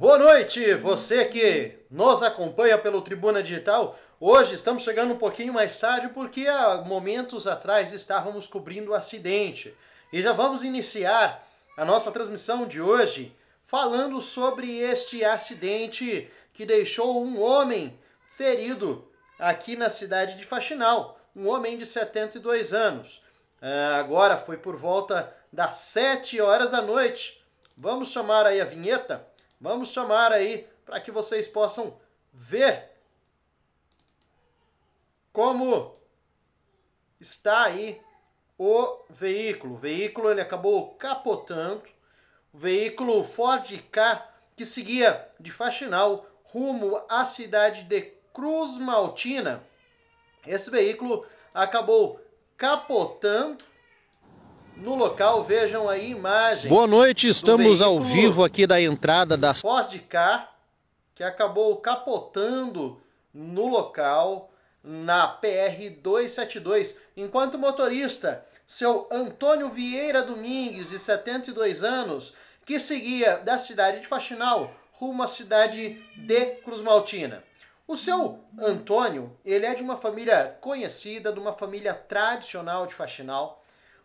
Boa noite, você que nos acompanha pelo Tribuna Digital. Hoje estamos chegando um pouquinho mais tarde porque há momentos atrás estávamos cobrindo o acidente. E já vamos iniciar a nossa transmissão de hoje falando sobre este acidente que deixou um homem ferido aqui na cidade de Faxinal, um homem de 72 anos. É, agora foi por volta das 7 horas da noite. Vamos chamar aí a vinheta Vamos chamar aí para que vocês possam ver como está aí o veículo. O veículo ele acabou capotando. O veículo Ford K que seguia de Faxinal rumo à cidade de Cruz Maltina. Esse veículo acabou capotando no local, vejam aí imagens. Boa noite, estamos ao vivo aqui da entrada da Ford K, que acabou capotando no local na PR 272, enquanto motorista, seu Antônio Vieira Domingues, de 72 anos, que seguia da cidade de Faxinal rumo à cidade de Cruz Maltina. O seu Antônio, ele é de uma família conhecida, de uma família tradicional de Faxinal,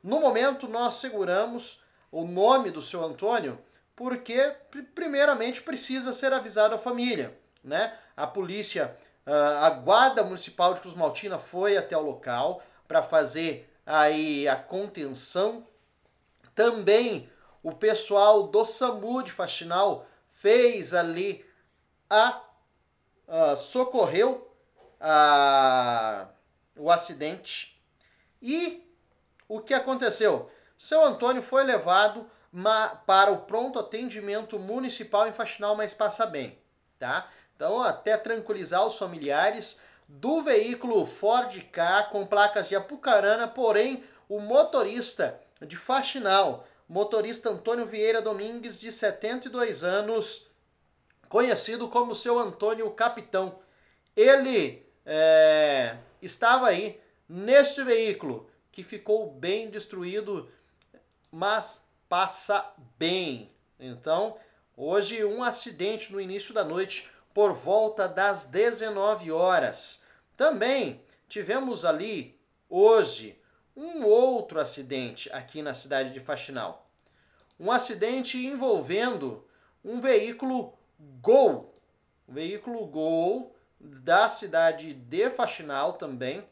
no momento, nós seguramos o nome do seu Antônio porque, primeiramente, precisa ser avisado a família. Né? A polícia, ah, a guarda municipal de Cruz Maltina foi até o local para fazer aí a contenção. Também o pessoal do SAMU de Faxinal fez ali a, a ah, socorreu a, ah, o acidente e o que aconteceu? Seu Antônio foi levado para o pronto atendimento municipal em Faxinal, mas passa bem, tá? Então, até tranquilizar os familiares do veículo Ford K com placas de Apucarana, porém, o motorista de Faxinal, motorista Antônio Vieira Domingues, de 72 anos, conhecido como seu Antônio Capitão, ele é, estava aí neste veículo que ficou bem destruído, mas passa bem. Então, hoje um acidente no início da noite por volta das 19 horas. Também tivemos ali hoje um outro acidente aqui na cidade de Faxinal. Um acidente envolvendo um veículo Gol, um veículo Gol da cidade de Faxinal também,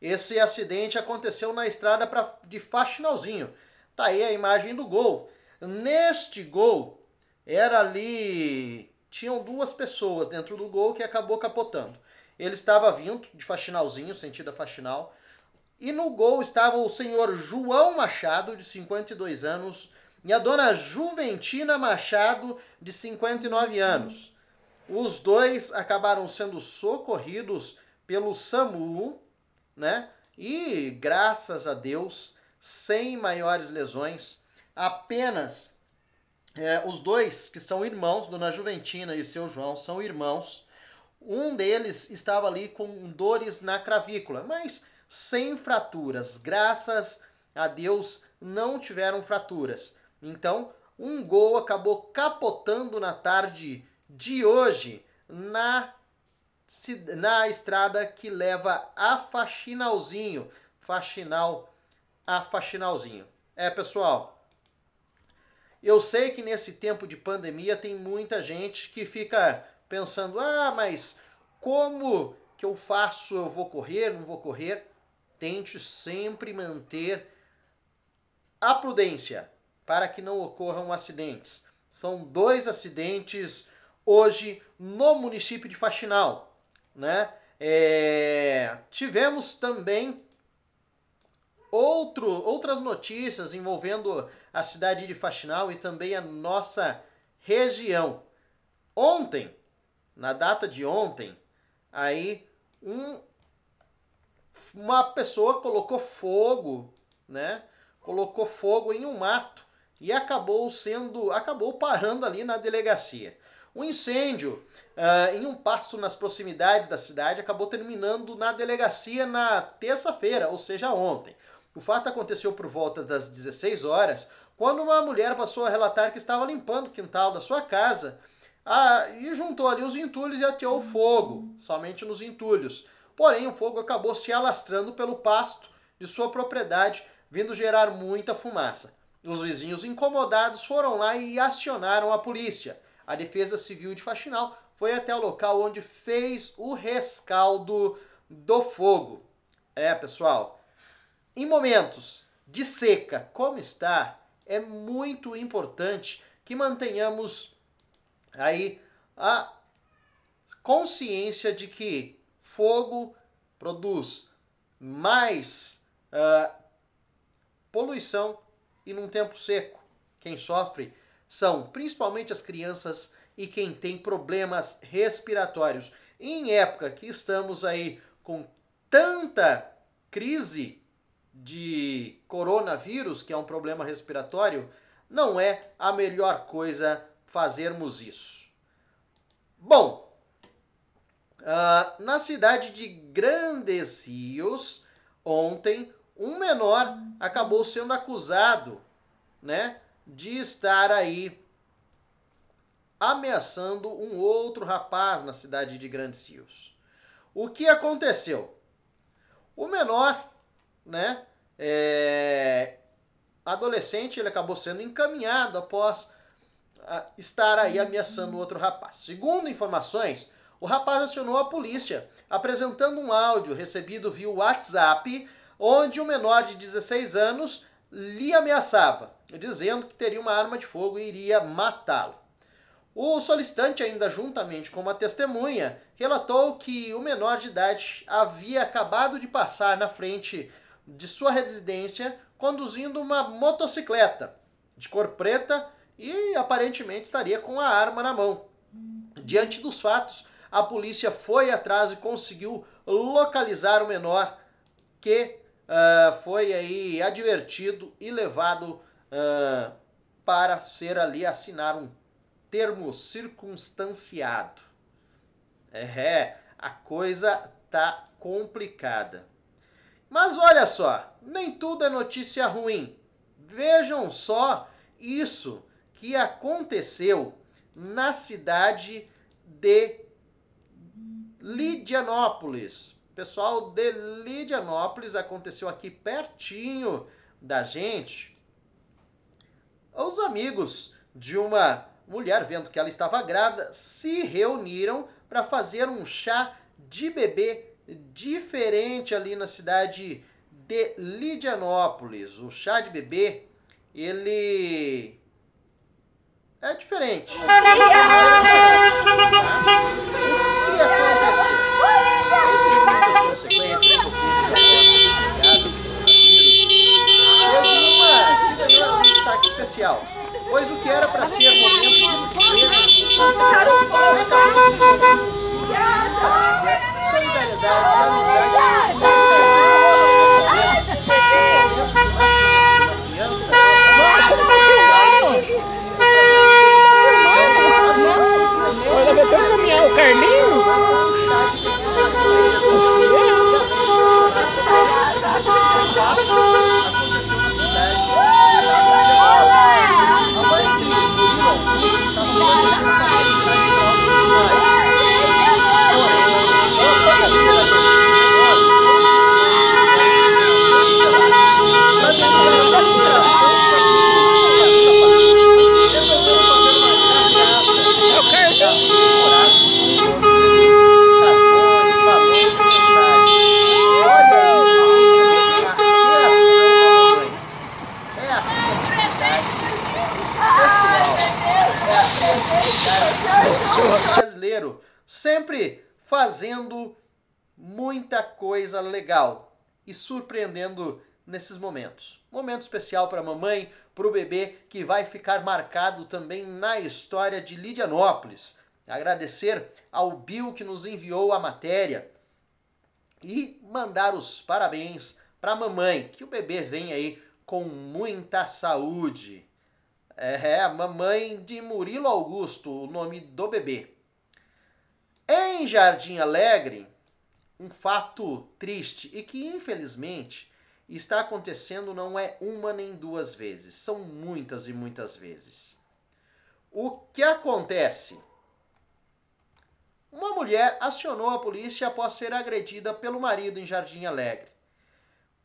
esse acidente aconteceu na estrada pra, de Faxinalzinho. Tá aí a imagem do gol. Neste gol, era ali. Tinham duas pessoas dentro do gol que acabou capotando. Ele estava vindo de faxinalzinho, sentido a faxinal. E no gol estava o senhor João Machado, de 52 anos, e a dona Juventina Machado, de 59 anos. Os dois acabaram sendo socorridos pelo SAMU né? E graças a Deus, sem maiores lesões, apenas é, os dois que são irmãos, Dona Juventina e seu João, são irmãos. Um deles estava ali com dores na cravícula, mas sem fraturas. Graças a Deus não tiveram fraturas. Então, um gol acabou capotando na tarde de hoje na na estrada que leva a Faxinalzinho. Faxinal a Faxinalzinho. É, pessoal. Eu sei que nesse tempo de pandemia tem muita gente que fica pensando: "Ah, mas como que eu faço? Eu vou correr, não vou correr?" Tente sempre manter a prudência para que não ocorram acidentes. São dois acidentes hoje no município de Faxinal né? É, tivemos também outro, outras notícias envolvendo a cidade de Faxinal e também a nossa região. Ontem, na data de ontem, aí um, uma pessoa colocou fogo, né? Colocou fogo em um mato e acabou sendo, acabou parando ali na delegacia. Um incêndio uh, em um pasto nas proximidades da cidade acabou terminando na delegacia na terça-feira, ou seja, ontem. O fato aconteceu por volta das 16 horas, quando uma mulher passou a relatar que estava limpando o quintal da sua casa ah, e juntou ali os entulhos e ateou o fogo, somente nos entulhos. Porém, o fogo acabou se alastrando pelo pasto de sua propriedade, vindo gerar muita fumaça. Os vizinhos incomodados foram lá e acionaram a polícia a Defesa Civil de Faxinal foi até o local onde fez o rescaldo do fogo. É, pessoal, em momentos de seca como está, é muito importante que mantenhamos aí a consciência de que fogo produz mais uh, poluição e num tempo seco. Quem sofre são principalmente as crianças e quem tem problemas respiratórios. Em época que estamos aí com tanta crise de coronavírus, que é um problema respiratório, não é a melhor coisa fazermos isso. Bom, uh, na cidade de Grandes Rios, ontem, um menor acabou sendo acusado, né? de estar aí ameaçando um outro rapaz na cidade de Grandecios. O que aconteceu? O menor, né, é, adolescente, ele acabou sendo encaminhado após ah, estar aí ameaçando outro rapaz. Segundo informações, o rapaz acionou a polícia, apresentando um áudio recebido via WhatsApp, onde o menor de 16 anos lhe ameaçava, dizendo que teria uma arma de fogo e iria matá-lo. O solicitante, ainda juntamente com uma testemunha, relatou que o menor de idade havia acabado de passar na frente de sua residência conduzindo uma motocicleta de cor preta e aparentemente estaria com a arma na mão. Diante dos fatos, a polícia foi atrás e conseguiu localizar o menor que uh, foi aí advertido e levado uh, para ser ali assinar um termo circunstanciado. É, a coisa tá complicada. Mas olha só, nem tudo é notícia ruim. Vejam só isso que aconteceu na cidade de Lidianópolis, Pessoal de Lidianópolis aconteceu aqui pertinho da gente. Os amigos de uma mulher, vendo que ela estava grávida, se reuniram para fazer um chá de bebê diferente ali na cidade de Lidianópolis. O chá de bebê, ele é diferente. O que aconteceu? pois o que era para ser momento de tristeza, solidariedade e amizade. coisa legal e surpreendendo nesses momentos. Momento especial para a mamãe, para o bebê, que vai ficar marcado também na história de Lidianópolis. Agradecer ao Bill que nos enviou a matéria e mandar os parabéns para a mamãe, que o bebê vem aí com muita saúde. É, é, a mamãe de Murilo Augusto, o nome do bebê. Em Jardim Alegre, um fato triste e que infelizmente está acontecendo não é uma nem duas vezes, são muitas e muitas vezes. O que acontece? Uma mulher acionou a polícia após ser agredida pelo marido em Jardim Alegre.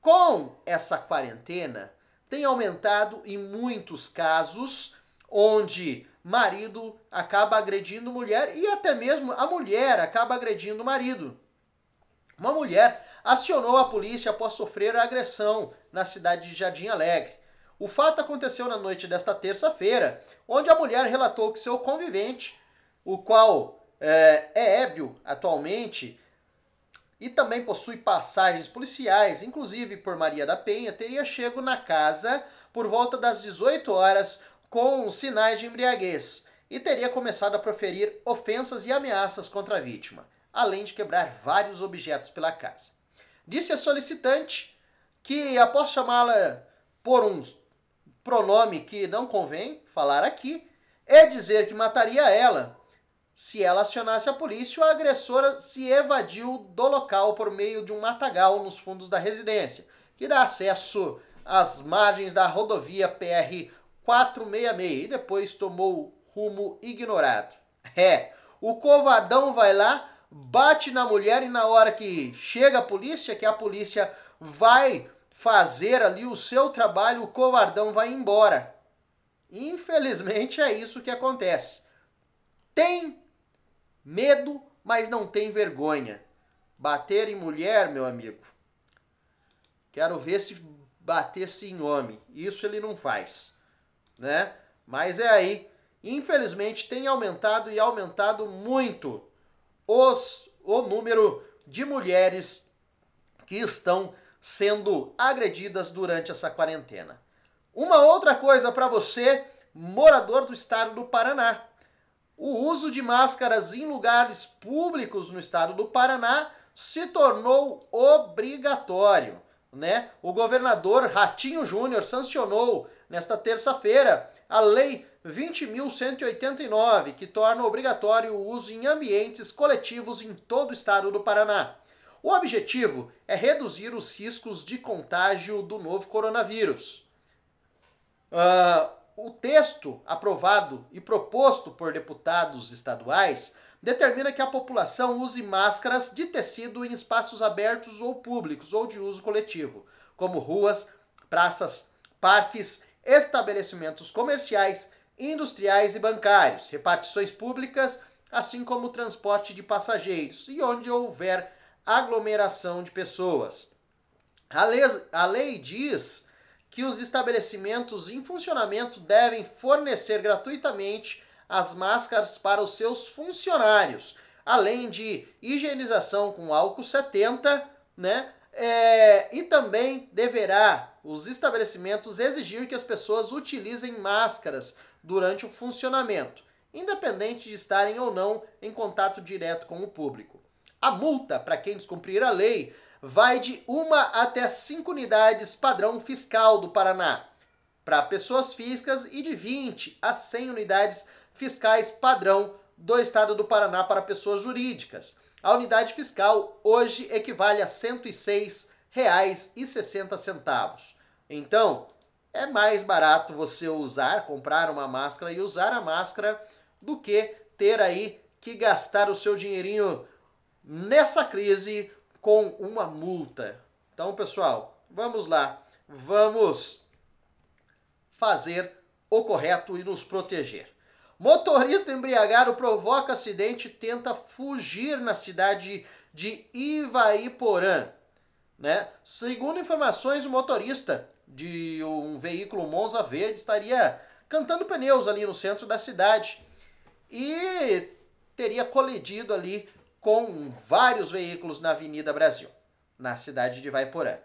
Com essa quarentena, tem aumentado em muitos casos onde marido acaba agredindo mulher e até mesmo a mulher acaba agredindo o marido. Uma mulher acionou a polícia após sofrer a agressão na cidade de Jardim Alegre. O fato aconteceu na noite desta terça-feira, onde a mulher relatou que seu convivente, o qual é, é ébrio atualmente e também possui passagens policiais, inclusive por Maria da Penha, teria chego na casa por volta das 18 horas com sinais de embriaguez e teria começado a proferir ofensas e ameaças contra a vítima além de quebrar vários objetos pela casa. Disse a solicitante que, após chamá-la por um pronome que não convém falar aqui, é dizer que mataria ela. Se ela acionasse a polícia, a agressora se evadiu do local por meio de um matagal nos fundos da residência, que dá acesso às margens da rodovia PR 466 e depois tomou rumo ignorado. É, o covardão vai lá bate na mulher e na hora que chega a polícia, que a polícia vai fazer ali o seu trabalho, o covardão vai embora. Infelizmente é isso que acontece. Tem medo, mas não tem vergonha. Bater em mulher, meu amigo. Quero ver se batesse em homem. Isso ele não faz, né? Mas é aí. Infelizmente tem aumentado e aumentado muito os, o número de mulheres que estão sendo agredidas durante essa quarentena. Uma outra coisa para você, morador do estado do Paraná. O uso de máscaras em lugares públicos no estado do Paraná se tornou obrigatório, né? O governador Ratinho Júnior sancionou nesta terça-feira a lei 20.189, que torna obrigatório o uso em ambientes coletivos em todo o estado do Paraná. O objetivo é reduzir os riscos de contágio do novo coronavírus. Uh, o texto aprovado e proposto por deputados estaduais determina que a população use máscaras de tecido em espaços abertos ou públicos ou de uso coletivo, como ruas, praças, parques, estabelecimentos comerciais industriais e bancários, repartições públicas, assim como transporte de passageiros e onde houver aglomeração de pessoas. A lei, a lei diz que os estabelecimentos em funcionamento devem fornecer gratuitamente as máscaras para os seus funcionários, além de higienização com álcool 70, né? É, e também deverá os estabelecimentos exigir que as pessoas utilizem máscaras durante o funcionamento, independente de estarem ou não em contato direto com o público. A multa para quem descumprir a lei vai de uma até cinco unidades padrão fiscal do Paraná para pessoas físicas e de 20 a 100 unidades fiscais padrão do Estado do Paraná para pessoas jurídicas. A unidade fiscal hoje equivale a R$ 106,60. Então, é mais barato você usar, comprar uma máscara e usar a máscara do que ter aí que gastar o seu dinheirinho nessa crise com uma multa. Então, pessoal, vamos lá. Vamos fazer o correto e nos proteger. Motorista embriagado provoca acidente e tenta fugir na cidade de Ivaiporã. Né? Segundo informações, o motorista de um veículo Monza Verde estaria cantando pneus ali no centro da cidade e teria colidido ali com vários veículos na Avenida Brasil, na cidade de Ivaiporã.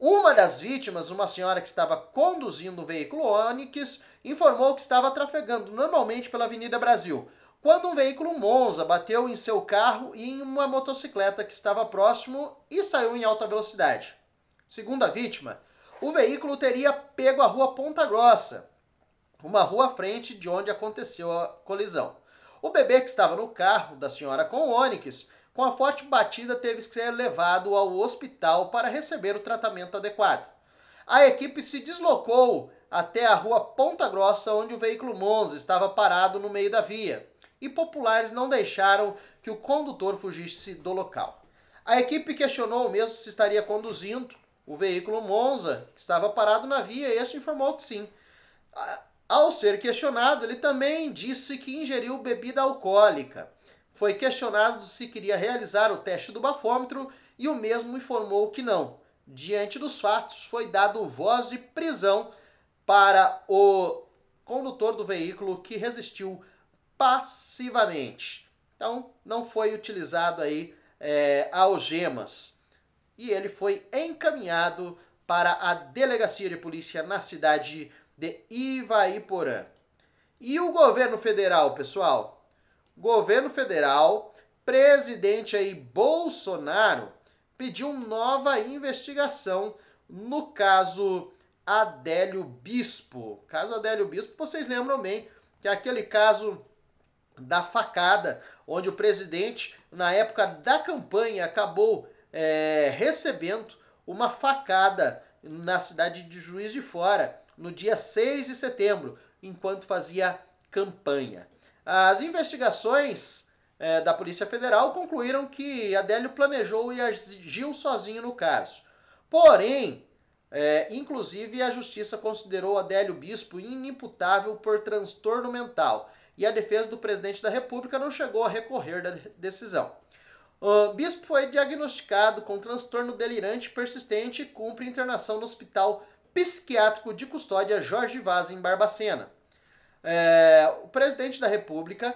Uma das vítimas, uma senhora que estava conduzindo o veículo Onix, informou que estava trafegando normalmente pela Avenida Brasil, quando um veículo Monza bateu em seu carro e em uma motocicleta que estava próximo e saiu em alta velocidade. Segundo a vítima, o veículo teria pego a rua Ponta Grossa, uma rua à frente de onde aconteceu a colisão. O bebê que estava no carro da senhora com o Onix com a forte batida, teve que ser levado ao hospital para receber o tratamento adequado. A equipe se deslocou até a rua Ponta Grossa, onde o veículo Monza estava parado no meio da via, e populares não deixaram que o condutor fugisse do local. A equipe questionou mesmo se estaria conduzindo o veículo Monza, que estava parado na via, e este informou que sim. Ao ser questionado, ele também disse que ingeriu bebida alcoólica foi questionado se queria realizar o teste do bafômetro e o mesmo informou que não. Diante dos fatos, foi dado voz de prisão para o condutor do veículo que resistiu passivamente. Então, não foi utilizado aí é, algemas. E ele foi encaminhado para a delegacia de polícia na cidade de Ivaiporã. E o governo federal, pessoal? governo federal, presidente aí Bolsonaro pediu nova investigação no caso Adélio Bispo. Caso Adélio Bispo, vocês lembram bem que é aquele caso da facada, onde o presidente, na época da campanha, acabou é, recebendo uma facada na cidade de Juiz de Fora, no dia 6 de setembro, enquanto fazia campanha. As investigações é, da Polícia Federal concluíram que Adélio planejou e agiu sozinho no caso. Porém, é, inclusive a justiça considerou Adélio Bispo inimputável por transtorno mental e a defesa do presidente da República não chegou a recorrer da decisão. O Bispo foi diagnosticado com transtorno delirante persistente e cumpre internação no Hospital Psiquiátrico de Custódia Jorge Vaz em Barbacena é, o presidente da República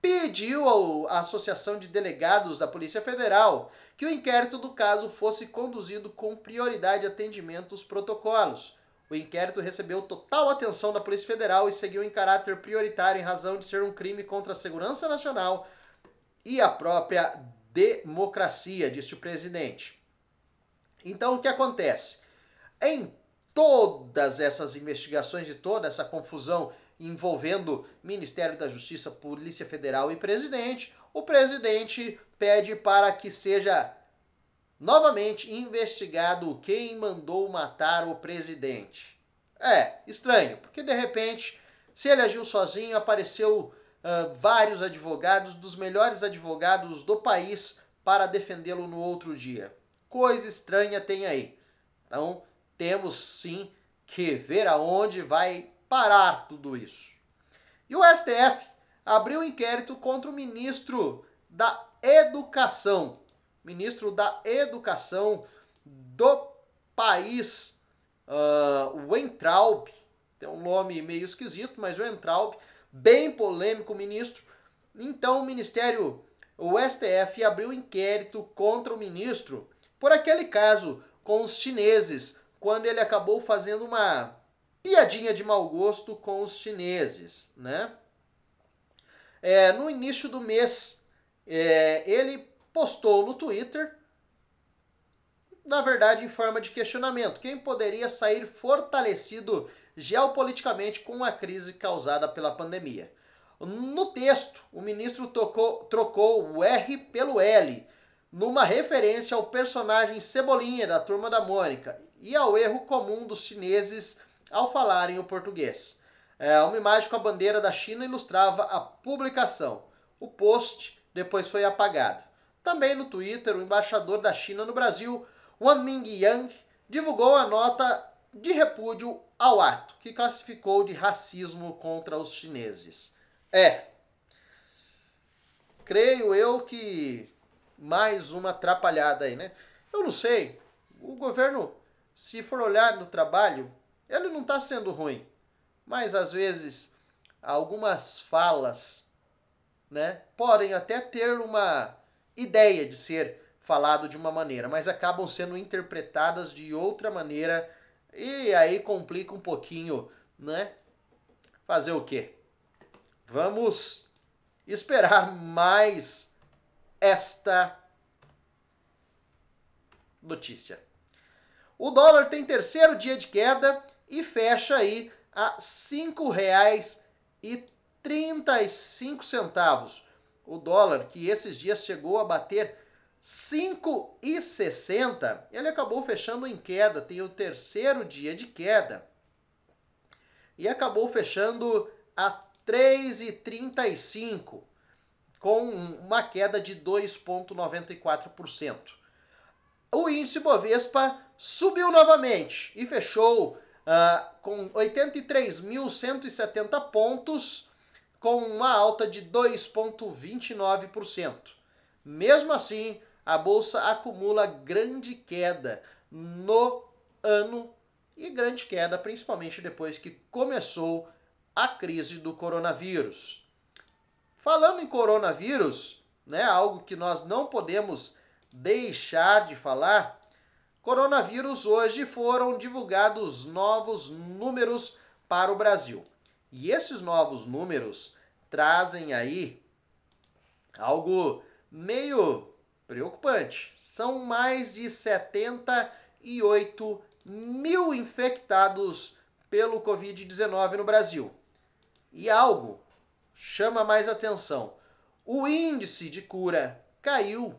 pediu à Associação de Delegados da Polícia Federal que o inquérito do caso fosse conduzido com prioridade atendimento aos protocolos. O inquérito recebeu total atenção da Polícia Federal e seguiu em caráter prioritário em razão de ser um crime contra a segurança nacional e a própria democracia, disse o presidente. Então, o que acontece? Em todas essas investigações, de toda essa confusão envolvendo Ministério da Justiça, Polícia Federal e presidente, o presidente pede para que seja novamente investigado quem mandou matar o presidente. É, estranho, porque de repente, se ele agiu sozinho, apareceu uh, vários advogados, dos melhores advogados do país, para defendê-lo no outro dia. Coisa estranha tem aí. Então, temos sim que ver aonde vai parar tudo isso. E o STF abriu um inquérito contra o ministro da Educação, ministro da Educação do país, uh, o tem um nome meio esquisito, mas o bem polêmico ministro. Então o Ministério, o STF, abriu um inquérito contra o ministro por aquele caso com os chineses, quando ele acabou fazendo uma piadinha de mau gosto com os chineses, né? É, no início do mês, é, ele postou no Twitter, na verdade em forma de questionamento, quem poderia sair fortalecido geopoliticamente com a crise causada pela pandemia. No texto, o ministro tocou, trocou o R pelo L, numa referência ao personagem Cebolinha da Turma da Mônica e ao erro comum dos chineses ao falarem o português. É, uma imagem com a bandeira da China ilustrava a publicação. O post depois foi apagado. Também no Twitter, o embaixador da China no Brasil, Wang Mingyang, divulgou a nota de repúdio ao ato, que classificou de racismo contra os chineses. É, creio eu que mais uma atrapalhada aí, né? Eu não sei, o governo, se for olhar no trabalho, ele não está sendo ruim, mas às vezes algumas falas, né, podem até ter uma ideia de ser falado de uma maneira, mas acabam sendo interpretadas de outra maneira e aí complica um pouquinho, né? Fazer o quê? Vamos esperar mais esta notícia. O dólar tem terceiro dia de queda e fecha aí a R$ 5,35. O dólar que esses dias chegou a bater 5,60, ele acabou fechando em queda, tem o terceiro dia de queda. E acabou fechando a 3,35, com uma queda de 2,94%. O índice Bovespa subiu novamente e fechou ah, com 83.170 pontos, com uma alta de 2,29%. Mesmo assim, a bolsa acumula grande queda no ano e grande queda principalmente depois que começou a crise do coronavírus. Falando em coronavírus, né, algo que nós não podemos deixar de falar, coronavírus, hoje foram divulgados novos números para o Brasil. E esses novos números trazem aí algo meio preocupante. São mais de 78 mil infectados pelo Covid-19 no Brasil. E algo chama mais atenção. O índice de cura caiu,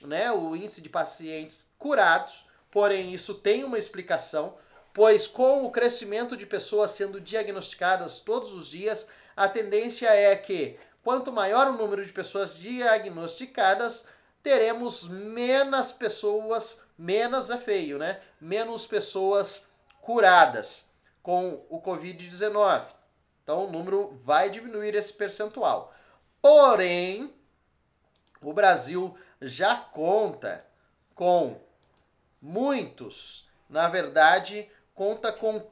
né? O índice de pacientes curados Porém, isso tem uma explicação, pois com o crescimento de pessoas sendo diagnosticadas todos os dias, a tendência é que quanto maior o número de pessoas diagnosticadas, teremos menos pessoas, menos é feio, né? Menos pessoas curadas com o COVID-19. Então o número vai diminuir esse percentual. Porém, o Brasil já conta com muitos. Na verdade, conta com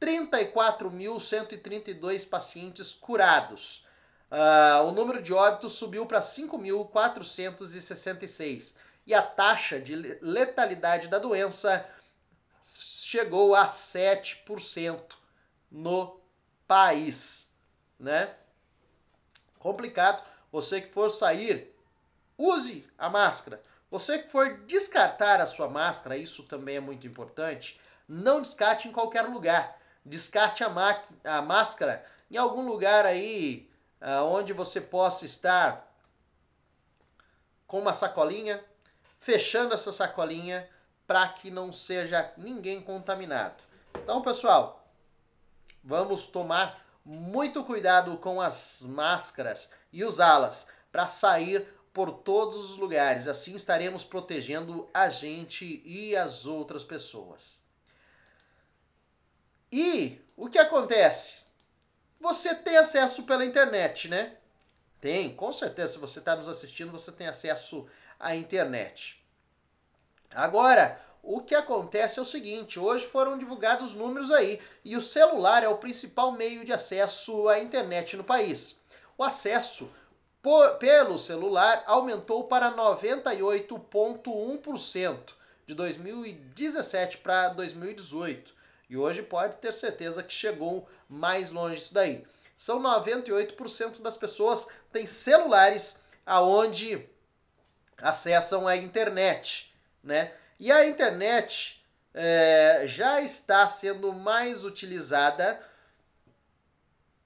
34.132 pacientes curados. Uh, o número de óbitos subiu para 5.466 e a taxa de letalidade da doença chegou a 7% no país, né? Complicado. Você que for sair, use a máscara. Você que for descartar a sua máscara, isso também é muito importante, não descarte em qualquer lugar. Descarte a, a máscara em algum lugar aí ah, onde você possa estar com uma sacolinha, fechando essa sacolinha para que não seja ninguém contaminado. Então, pessoal, vamos tomar muito cuidado com as máscaras e usá-las para sair por todos os lugares. Assim estaremos protegendo a gente e as outras pessoas. E o que acontece? Você tem acesso pela internet, né? Tem, com certeza. Se você está nos assistindo, você tem acesso à internet. Agora, o que acontece é o seguinte: hoje foram divulgados números aí, e o celular é o principal meio de acesso à internet no país. O acesso por, pelo celular aumentou para 98,1% de 2017 para 2018. E hoje pode ter certeza que chegou mais longe isso daí. São 98% das pessoas têm celulares aonde acessam a internet, né? E a internet é, já está sendo mais utilizada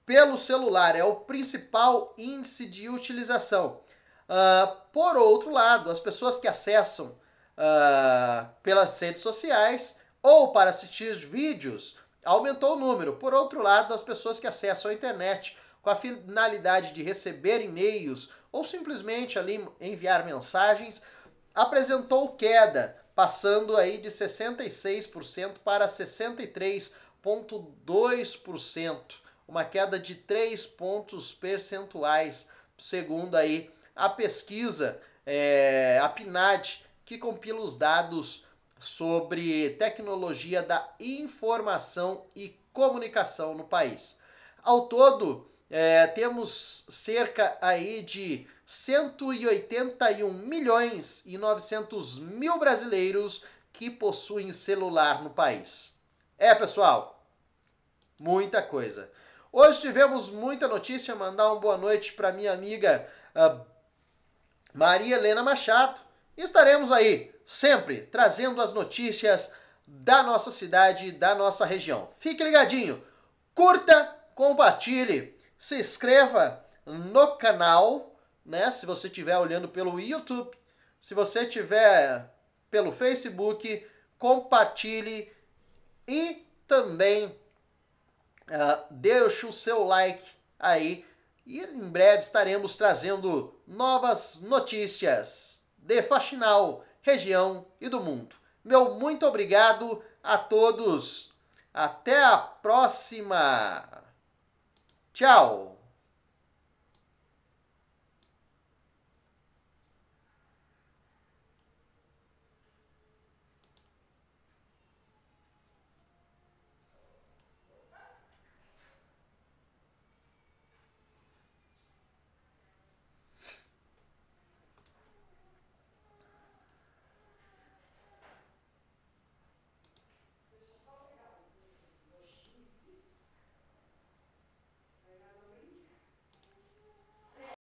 pelo celular, é o principal índice de utilização. Uh, por outro lado, as pessoas que acessam uh, pelas redes sociais ou para assistir vídeos aumentou o número. Por outro lado, as pessoas que acessam a internet com a finalidade de receber e-mails ou simplesmente ali enviar mensagens apresentou queda, passando aí de 66% para 63,2% uma queda de 3 pontos percentuais, segundo aí a pesquisa, é, a PNAD, que compila os dados sobre tecnologia da informação e comunicação no país. Ao todo, é, temos cerca aí de 181 milhões e 900 mil brasileiros que possuem celular no país. É, pessoal, muita coisa. Hoje tivemos muita notícia. Mandar uma boa noite para minha amiga uh, Maria Helena Machado. Estaremos aí sempre trazendo as notícias da nossa cidade, da nossa região. Fique ligadinho, curta, compartilhe, se inscreva no canal, né? Se você estiver olhando pelo YouTube, se você estiver pelo Facebook, compartilhe e também uh, deixe o seu like aí e em breve estaremos trazendo novas notícias de Faxinal, região e do mundo. Meu muito obrigado a todos. Até a próxima. Tchau.